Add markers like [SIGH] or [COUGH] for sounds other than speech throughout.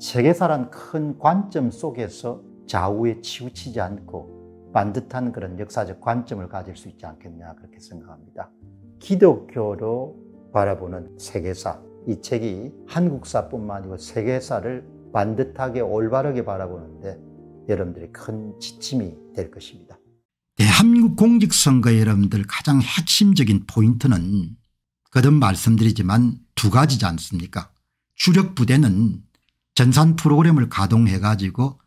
세계사란 큰 관점 속에서 좌우에 치우치지 않고 반듯한 그런 역사적 관점을 가질 수 있지 않겠냐 그렇게 생각합니다. 기독교로 바라보는 세계사 이 책이 한국사뿐만 아니고 세계사를 반듯하게 올바르게 바라보는데 여러분들이 큰 지침이 될 것입니다. 대한민국 공직선거의 여러분들 가장 핵심적인 포인트는 거듭 말씀드리지만 두 가지지 않습니까 주력부대는 전산 프로그램을 가동해 가지고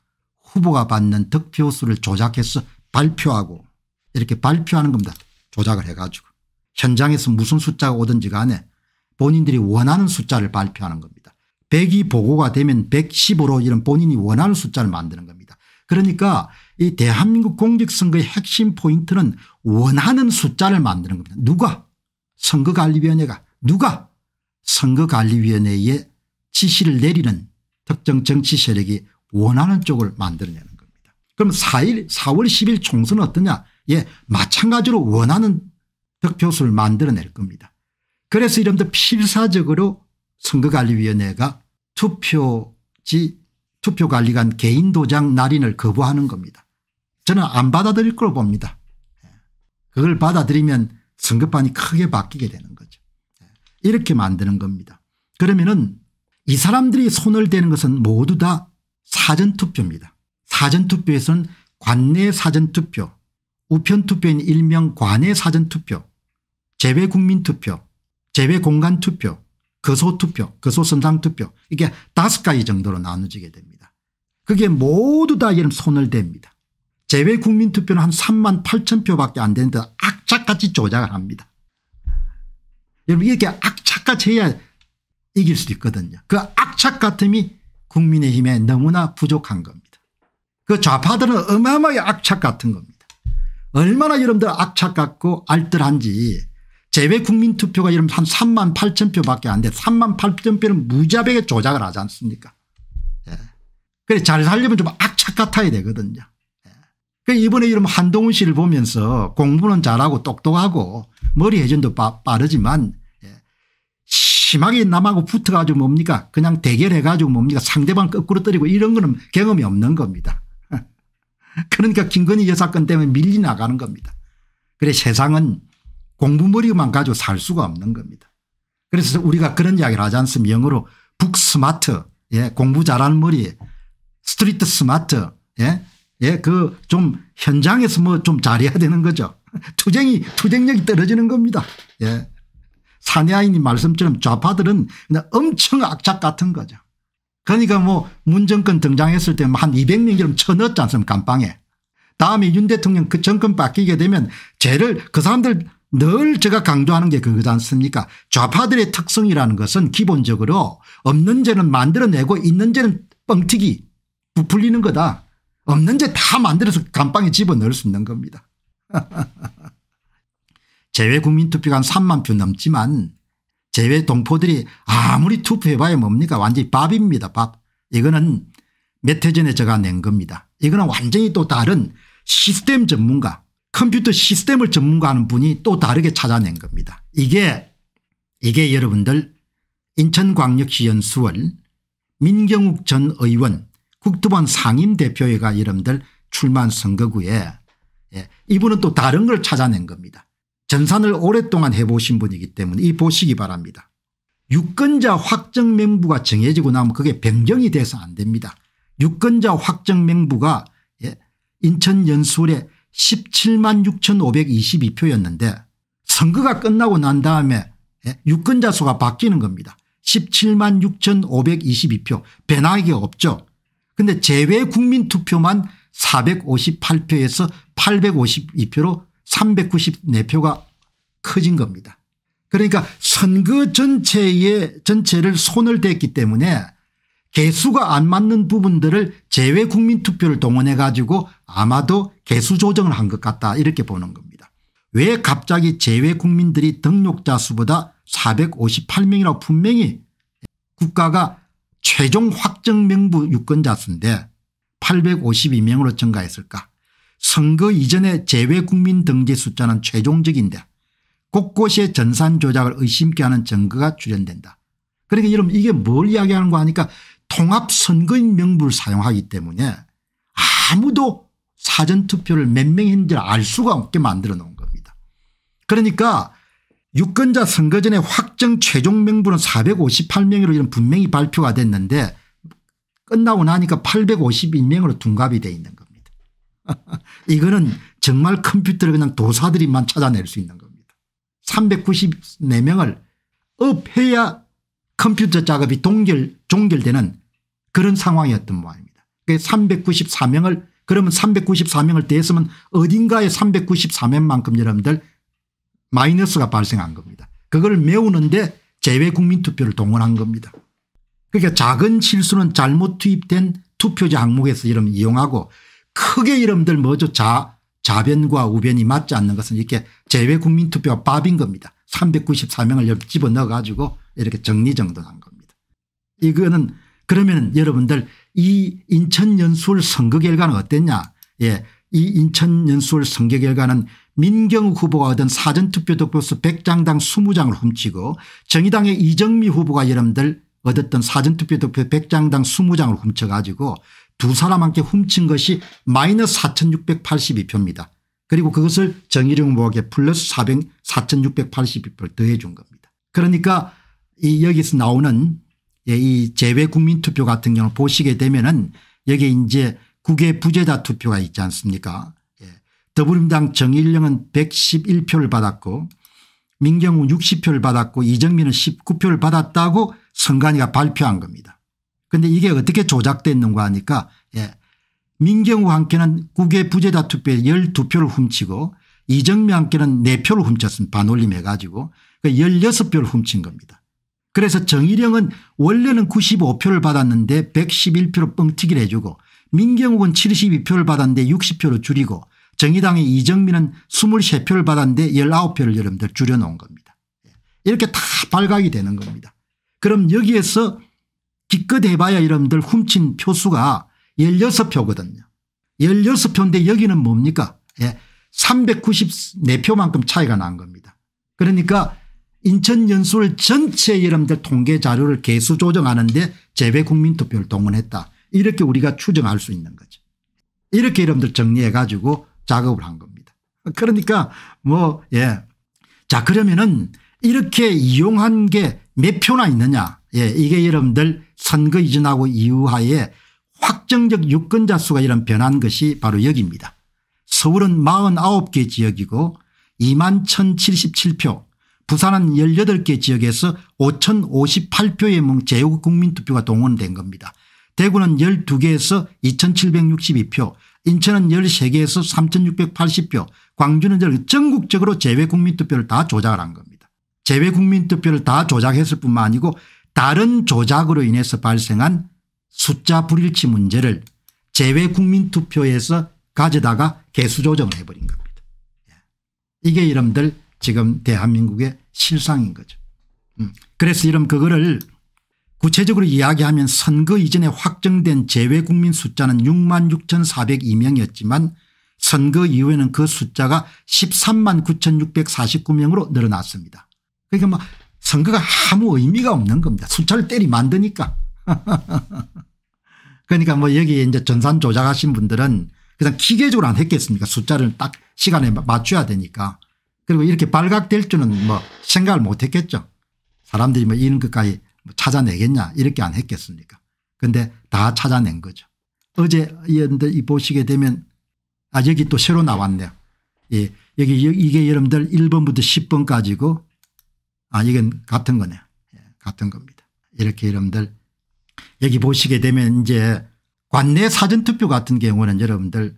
후보가 받는 득표수를 조작해서 발표하고 이렇게 발표하는 겁니다. 조작을 해 가지고 현장에서 무슨 숫자가 오든지 간에 본인들이 원하는 숫자를 발표하는 겁니다. 100이 보고가 되면 110으로 이런 본인이 원하는 숫자를 만드는 겁니다. 그러니까 이 대한민국 공직선거의 핵심 포인트는 원하는 숫자를 만드는 겁니다. 누가 선거관리위원회가 누가 선거관리위원회에 지시를 내리는 특정 정치 세력이 원하는 쪽을 만들어내는 겁니다. 그럼 4일 4월 10일 총선은 어떠냐 예 마찬가지로 원하는 득표수를 만들어낼 겁니다. 그래서 이름도 필사적으로 선거관리위원회가 투표지 투표관리관 개인도장 날인을 거부하는 겁니다. 저는 안 받아들일 걸로 봅니다. 예. 그걸 받아들이면 선거판이 크게 바뀌게 되는 거죠. 예. 이렇게 만드는 겁니다. 그러면은 이 사람들이 손을 대는 것은 모두 다 사전투표입니다. 사전투표에서는 관내 사전투표, 우편투표인 일명 관내 사전투표, 재외국민투표, 재외공간투표, 거소투표, 거소선상투표 이게 다섯 가지 정도로 나눠지게 됩니다. 그게 모두 다 이런 손을 댑니다. 재외국민투표는 한 3만 8천 표밖에 안 되는데 악착같이 조작을 합니다. 여러분 이렇게 악착같이 해야 이길 수 있거든요. 그 악착 같음이 국민의힘에 너무나 부족한 겁니다. 그 좌파들은 어마어마하게 악착 같은 겁니다. 얼마나 여러분들 악착 같고 알뜰한지 재외 국민 투표가 여러분 한 3만 8천 표밖에 안 돼. 3만 8천 표는 무자백에 조작을 하지 않습니까? 예. 그래 잘 살려면 좀 악착 같아야 되거든요. 예. 그 이번에 여러분 한동훈 씨를 보면서 공부는 잘하고 똑똑하고 머리 회전도 빠르지만 심하게 남하고 붙어가지고 뭡니까 그냥 대결해가지고 뭡니까 상대방 거꾸로 때리고 이런 거는 경험이 없는 겁니다. [LAUGHS] 그러니까 김건희 여사건 때문에 밀리 나가는 겁니다. 그래 세상은 공부머리만 가지고 살 수가 없는 겁니다. 그래서 우리가 그런 이야기를 하지 않습니까 영어로 북스마트 예, 공부 잘하는 머리 스트리트 스마트 예, 예, 그 좀 현장에서 뭐 좀 잘해야 되는 거죠. [LAUGHS] 투쟁이 투쟁력이 떨어지는 겁니다. 예. 사내아인님 말씀처럼 좌파들은 그냥 엄청 악착 같은 거죠. 그러니까 뭐 문정권 등장했을 때한 뭐 200명처럼 쳐넣었지 않습니까 감방에. 다음에 윤 대통령 그 정권 바뀌게 되면 죄를 그 사람들 늘 제가 강조하는 게 그거지 않습니까 좌파들의 특성이라는 것은 기본적으로 없는 죄는 만들어내고 있는 죄는 뻥튀기 부풀리는 거다. 없는 죄 다 만들어서 감방에 집어넣을 수 있는 겁니다. [LAUGHS] 제외 국민 투표가 한 3만 표 넘지만 제외 동포들이 아무리 투표해봐야 뭡니까 완전히 밥입니다 밥. 이거는 몇 해 전에 제가 낸 겁니다. 이거는 완전히 또 다른 시스템 전문가 컴퓨터 시스템을 전문가하는 분이 또 다르게 찾아낸 겁니다. 이게 이게 여러분들 인천광역시 연수원 민경욱 전 의원 국토본 상임대표회가 여러분들 출마한 선거구에 예, 이분은 또 다른 걸 찾아낸 겁니다. 전산을 오랫동안 해보신 분이기 때문에 이 보시기 바랍니다. 유권자 확정 명부가 정해지고 나면 그게 변경이 돼서 안 됩니다. 유권자 확정 명부가 예, 인천 연수에 17만 6522표였는데 선거가 끝나고 난 다음에 예, 유권자 수가 바뀌는 겁니다. 17만 6522표 변화가 없죠. 근데 제외 국민투표만 458표에서 852표로 394표가 커진 겁니다. 그러니까 선거 전체에 전체를 손을 댔기 때문에 개수가 안 맞는 부분들을 제외 국민투표를 동원해 가지고 아마도 개수 조정을 한 것 같다 이렇게 보는 겁니다. 왜 갑자기 제외 국민들이 등록자 수보다 458명이라고 분명히 국가가 최종 확정 명부 유권자 수인데 852명으로 증가했을까 선거 이전에 재외국민 등재 숫자는 최종적인데 곳곳에 전산 조작을 의심케 하는 증거가 출현된다. 그러니까 여러분 이게 뭘 이야기하는 거 하니까 통합선거인 명부를 사용하기 때문에 아무도 사전투표를 몇명인지를알 수가 없게 만들어 놓은 겁니다. 그러니까 유권자 선거 전에 확정 최종 명부는 458명으로 이런 분명히 발표가 됐는데 끝나고 나니까 852명으로 둔갑이 돼 있는 거예요. [LAUGHS] 이거는 정말 컴퓨터를 그냥 도사들이만 찾아낼 수 있는 겁니다. 394명을 업해야 컴퓨터 작업이 동결, 종결되는 그런 상황이었던 모양입니다. 394명을 그러면 394명을 대했으면 어딘가에 394명만큼 여러분들 마이너스가 발생한 겁니다. 그걸 메우는데 재외국민투표를 동원한 겁니다. 그러니까 작은 실수는 잘못 투입된 투표자 항목에서 이런 이용하고 크게 이름들 뭐죠 자 좌변과 우변이 맞지 않는 것은 이렇게 재외국민투표 밥인 겁니다. 394명을 집어넣어 가지고 이렇게 정리정돈한 겁니다. 이거는 그러면 여러분들 이 인천연수울 선거 결과는 어땠냐 예, 이 인천연수울 선거 결과는 민경욱 후보가 얻은 사전투표 득표수 100장당 20장을 훔치고 정의당의 이정미 후보가 여러분들 얻었던 사전투표 득표 100장당 20장을 훔쳐가지고 두 사람한테 훔친 것이 마이너스 4682표입니다. 그리고 그것을 정의룡 목에 플러스 4 6 8 2표를 더해 준 겁니다. 그러니까 이 여기서 나오는 예, 이 재외 국민투표 같은 경우 보시게 되면은 여기 이제 국외 부재자 투표가 있지 않습니까 예. 더불어민당 정일령은 111표를 받았고 민경우 60표를 받았고 이정민은 19표를 받았다고 선관위가 발표한 겁니다. 그런데 이게 어떻게 조작됐는가 하니까 예. 민경우 한께는 국외 부재자 투표에 12표를 훔치고 이정미 한께는 4표를 훔쳤습니다. 반올림해 가지고 그러니까 16표를 훔친 겁니다. 그래서 정일영은 원래는 95표를 받았는데 111표로 뻥튀기를 해주고 민경욱은 72표를 받았는데 60표로 줄이고 정의당의 이정민은 23표를 받았는데 19표를 여러분들 줄여놓은 겁니다. 예. 이렇게 다 발각이 되는 겁니다. 그럼 여기에서 기껏 해봐야 여러분들 훔친 표수가 16표거든요. 16표인데 여기는 뭡니까? 예, 394표만큼 차이가 난 겁니다. 그러니까 인천연수를 전체 여러분들 통계 자료를 개수 조정하는데 재배 국민투표를 동원했다. 이렇게 우리가 추정할 수 있는 거죠. 이렇게 여러분들 정리해 가지고 작업을 한 겁니다. 그러니까 뭐 예. 자 그러면은 이렇게 이용한 게 몇 표나 있느냐 예, 이게 여러분들 선거 이전하고 이후하에 확정적 유권자 수가 이런 변한 것이 바로 여기입니다. 서울은 49개 지역이고 2만 1077표 부산은 18개 지역에서 5058표의 제국국민투표가 동원된 겁니다. 대구는 12개에서 2762표 인천은 13개에서 3680표 광주는 전국적으로 제외국민투표를다 조작을 한 겁니다. 제외국민투표를다 조작했을 뿐만 아니고 다른 조작으로 인해서 발생한 숫자 불일치 문제를 제외 국민투표에서 가져다가 개수 조정을 해버린 겁니다. 예. 이게 이름들 지금 대한민국의 실상인 거죠. 음. 그래서 이름 그거를 구체적으로 이야기하면 선거 이전에 확정된 재외국민 숫자는 6만 6,402명이었지만 선거 이후에는 그 숫자가 13만 9,649명으로 늘어났습니다. 그러니까 막 선거가 아무 의미가 없는 겁니다. 수차를 때리 만드니까. [LAUGHS] 그러니까 뭐 여기 이제 전산 조작하신 분들은 그냥 기계적으로 안 했겠습니까? 숫자를 딱 시간에 맞춰야 되니까. 그리고 이렇게 발각될 줄은 뭐 생각을 못 했겠죠. 사람들이 뭐 이런 것까지 뭐 찾아내겠냐 이렇게 안 했겠습니까? 그런데 다 찾아낸 거죠. 어제 여러분들 보시게 되면 아 여기 또 새로 나왔네요. 예, 여기 이게 여러분들 1번부터 10번까지고 아 이건 같은 거네 예, 같은 겁니다. 이렇게 여러분들 여기 보시게 되면 이제 관내 사전투표 같은 경우는 여러분들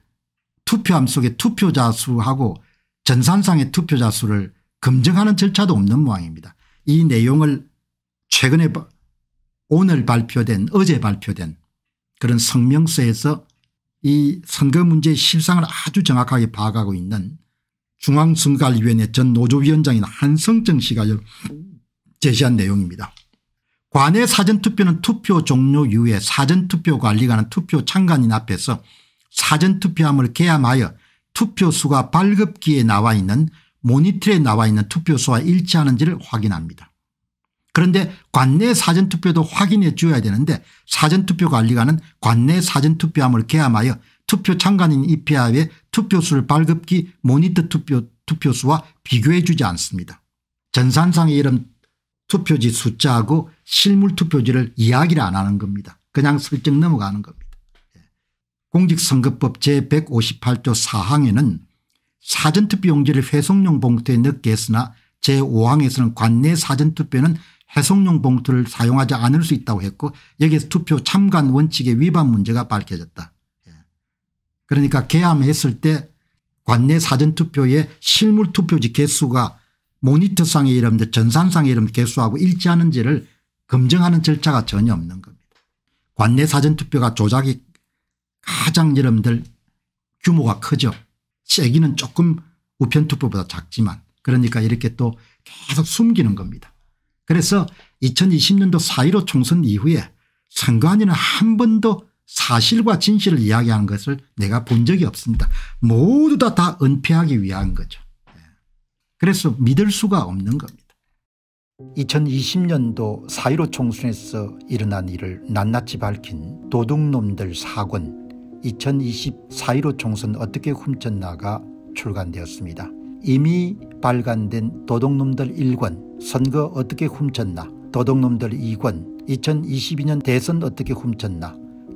투표함 속에 투표자 수하고 전산상의 투표자 수를 검증하는 절차도 없는 모양입니다. 이 내용을 최근에 오늘 발표된 어제 발표된 그런 성명서에서 이 선거 문제의 실상을 아주 정확하게 파악하고 있는 중앙선거관리위원회 전 노조위원장인 한성정 씨가 제시한 내용입니다. 관내 사전투표는 투표 종료 이후에 사전투표관리관은 투표 참관인 앞에서 사전투표함을 개함하여 투표수가 발급기에 나와 있는 모니터에 나와 있는 투표수와 일치하는지를 확인합니다. 그런데 관내 사전투표도 확인해 줘야 되는데 사전투표관리관은 관내 사전투표함을 개함하여 투표 참관인 입회하에 투표수를 발급기 모니터 투표, 투표수와 비교해 주지 않습니다. 전산상의 이런 투표지 숫자하고 실물 투표지를 이야기를 안 하는 겁니다. 그냥 슬쩍 넘어가는 겁니다. 예. 공직선거법 제158조 4항에는 사전투표용지를 회송용 봉투에 넣게 했으나 제5항에서는 관내 사전투표는 회송용 봉투를 사용하지 않을 수 있다고 했고 여기에서 투표 참관 원칙의 위반 문제가 밝혀졌다. 그러니까 개함했을 때 관내 사전투표의 실물투표지 개수가 모니터상의 이름 들 전산상의 이름 개수하고 일치하는지를 검증하는 절차가 전혀 없는 겁니다. 관내 사전투표가 조작이 가장 여러분들 규모가 크죠. 세기는 조금 우편투표보다 작지만 그러니까 이렇게 또 계속 숨기는 겁니다. 그래서 2020년도 4.15 총선 이후에 선관위는 한 번도 사실과 진실을 이야기하는 것을 내가 본 적이 없습니다. 모두 다, 다 은폐하기 위한 거죠. 예. 그래서 믿을 수가 없는 겁니다. 2020년도 4.15 총선에서 일어난 일을 낱낱이 밝힌 도둑놈들 사권 2020 4.15 총선 어떻게 훔쳤나가 출간되었습니다. 이미 발간된 도둑놈들 1권 선거 어떻게 훔쳤나 도둑놈들 2권 2022년 대선 어떻게 훔쳤나